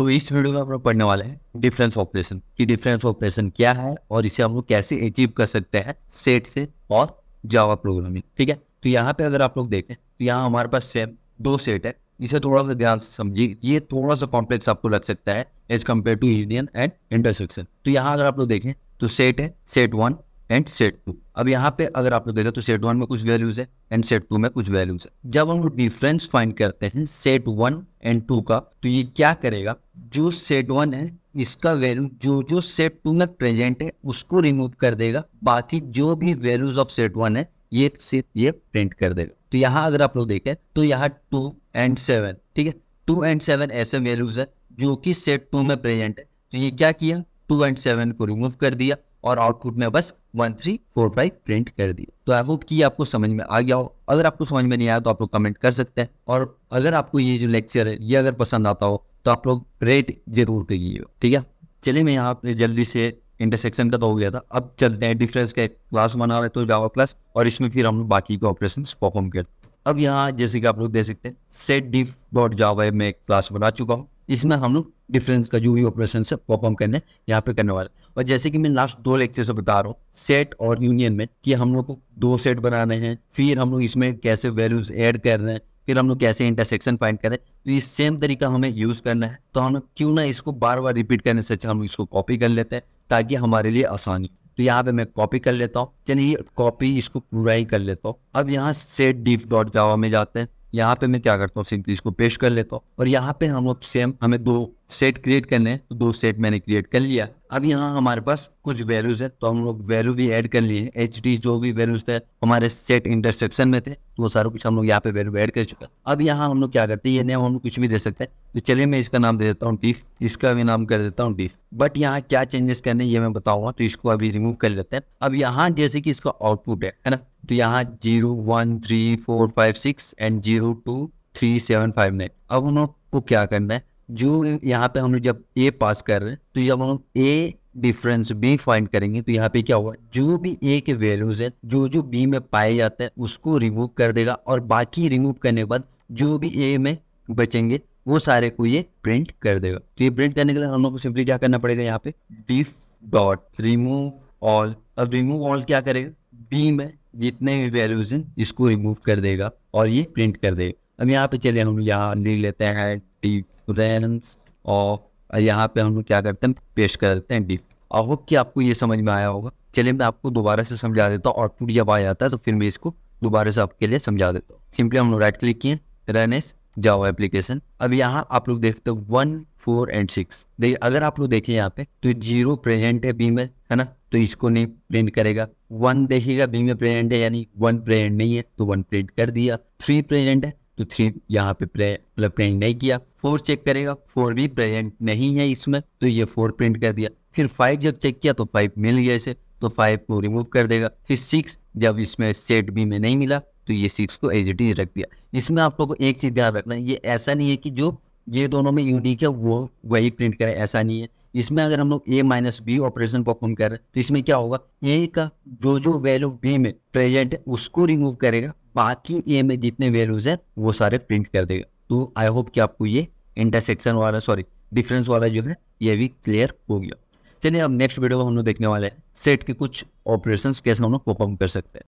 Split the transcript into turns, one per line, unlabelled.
सो इस वीडियो में हम लोग पढ़ने वाले हैं डिफरेंस ऑपरेशन की डिफरेंस ऑपरेशन क्या है और इसे हम लोग कैसे अचीव कर सकते हैं सेट से और जावा प्रोग्रामिंग ठीक है तो यहाँ पे अगर आप लोग देखें तो यहाँ हमारे पास सेम दो सेट है इसे थोड़ा सा ध्यान से समझिए ये थोड़ा सा कॉम्प्लेक्स आपको लग सकता है as compare to union and intersection तो यहाँ अगर आप लोग देखें तो सेट है set one and set two अब यहाँ पे अगर आप लोग देखो तो सेट वन में कुछ वैल्यूज है एंड सेट टू में कुछ वैल्यूज है जब हम डिफरेंस फाइंड करते हैं सेट वन एंड टू का तो ये क्या करेगा जो सेट वन है इसका वैल्यू जो जो सेट टू में प्रेजेंट है उसको रिमूव कर देगा बाकी जो भी वैल्यूज ऑफ सेट वन है ये सिर्फ ये प्रिंट कर देगा तो यहाँ अगर आप लोग देखें तो यहाँ टू एंड सेवन ठीक है टू एंड सेवन ऐसे वैल्यूज है जो कि सेट टू में प्रेजेंट है तो ये क्या किया टू एंड सेवन को रिमूव कर दिया और आउटपुट में बस one three four five print कर दिया तो आई होप कि आपको समझ में आ गया हो अगर आपको समझ में नहीं आया तो आप लोग कमेंट कर सकते हैं और अगर आपको ये जो लेक्चर है ये अगर पसंद आता हो तो आप लोग रेट जरूर करिए ठीक है चलिए मैं यहाँ जल्दी से इंटरसेक्शन का तो हो गया था अब चलते हैं डिफरेंस का क्लास बना रहे तो जावा क्लास और इसमें फिर हम लोग बाकी के ऑपरेशन परफॉर्म करते अब यहाँ जैसे कि आप लोग देख सकते हैं सेट डिफ डॉट जावा में क्लास बना चुका हूँ इसमें हम लोग डिफरेंस का जो भी ऑपरेशन है परफॉर्म करने यहाँ पे करने वाले और जैसे कि मैं लास्ट दो लेक्चर से बता रहा हूँ सेट और यूनियन में कि हम लोग को दो सेट बनाने हैं फिर हम लोग इसमें कैसे वैल्यूज ऐड कर रहे हैं फिर हम लोग कैसे इंटरसेक्शन फाइंड करें तो ये सेम तरीका हमें यूज़ करना है तो हम क्यों ना इसको बार बार रिपीट करने से अच्छा हम इसको कॉपी कर लेते हैं ताकि हमारे लिए आसानी तो यहाँ पे मैं कॉपी कर लेता हूँ चलिए कॉपी इसको पूरा ही कर लेता हूँ अब यहाँ सेट डिफ डॉट जावा में जाते हैं यहाँ पे मैं क्या करता हूँ सिंपली इसको पेश कर लेता हूँ और यहाँ पे हम लोग सेम हमें दो सेट क्रिएट करने हैं तो दो सेट मैंने क्रिएट कर लिया अब यहाँ हमारे पास कुछ वैल्यूज है तो हम लोग वैल्यू भी ऐड कर लिए एच डी जो भी वैल्यूज थे हमारे सेट इंटरसेक्शन में थे तो वो सारा कुछ हम लोग यहाँ पे वैल्यू ऐड कर चुका अब यहाँ हम लोग क्या करते हैं ये नेम हम लोग कुछ भी दे सकते हैं तो चलिए मैं इसका नाम दे देता हूँ डीफ इसका भी नाम कर देता हूँ डीफ बट यहाँ क्या चेंजेस करने ये मैं बताऊंगा तो इसको अभी रिमूव कर लेते हैं अब यहाँ जैसे कि इसका आउटपुट है है ना तो यहाँ zero one three four five six and zero two three seven five nine अब उन लोग को क्या करना है जो यहाँ पे हम जब ए पास कर रहे हैं तो जब हम ए डिफरेंस बी फाइंड करेंगे तो यहाँ पे क्या होगा जो भी ए के वैल्यूज है जो जो बी में पाए जाते हैं उसको रिमूव कर देगा और बाकी रिमूव करने के बाद जो भी ए में बचेंगे वो सारे को ये प्रिंट कर देगा तो ये प्रिंट करने के लिए हम लोग को सिंपली क्या करना पड़ेगा यहाँ पे डिफ डॉट रिमूव ऑल अब रिमूव ऑल क्या करेगा बी में जितने भी वैल्यूज हैं इसको रिमूव कर देगा और ये प्रिंट कर देगा अब यहाँ पे चले हम यहाँ लिख लेते हैं डिफ रेंज और यहाँ पे हम लोग क्या करते हैं पेश कर देते हैं डिफ और वो कि आपको ये समझ में आया होगा चलिए मैं आपको दोबारा से समझा देता हूँ आउटपुट जब आ जाता है तो फिर मैं इसको दोबारा से आपके लिए समझा देता हूँ सिंपली हम लोग राइट क्लिक किए रन एस जाओ एप्लीकेशन अब यहाँ आप लोग देखते हो वन फोर एंड सिक्स देखिए अगर आप लोग देखें यहाँ पे तो जीरो प्रेजेंट है बी में है ना तो इसको नहीं प्रिंट करेगा वन देखिएगा बी में प्रेजेंट है यानी वन प्रेजेंट नहीं है तो वन प्रिंट कर दिया थ्री प्रेजेंट है तो थ्री यहाँ पे मतलब प्रिंट नहीं किया फोर चेक करेगा फोर भी प्रेजेंट नहीं है इसमें तो ये फोर प्रिंट कर दिया फिर फाइव जब चेक किया तो फाइव मिल गया इसे तो फाइव को रिमूव कर देगा फिर सिक्स जब इसमें सेट बी में नहीं मिला तो ये सिक्स को एज इट इज रख दिया इसमें आप लोगों को एक चीज़ ध्यान रखना है ये ऐसा नहीं है कि जो ये दोनों में यूनिक है वो वही प्रिंट करें ऐसा नहीं है इसमें अगर हम लोग A minus B operation perform कर रहे हैं तो इसमें क्या होगा ए का जो जो वैल्यू बी में प्रेजेंट है उसको रिमूव करेगा बाकी ए में जितने वैल्यूज है वो सारे प्रिंट कर देगा तो आई होप कि आपको ये इंटरसेक्शन वाला सॉरी डिफरेंस वाला जो है ये भी क्लियर हो गया चलिए अब नेक्स्ट वीडियो में हम लोग देखने वाले हैं सेट के कुछ ऑपरेशंस कैसे हम लोग परफॉर्म कर सकते हैं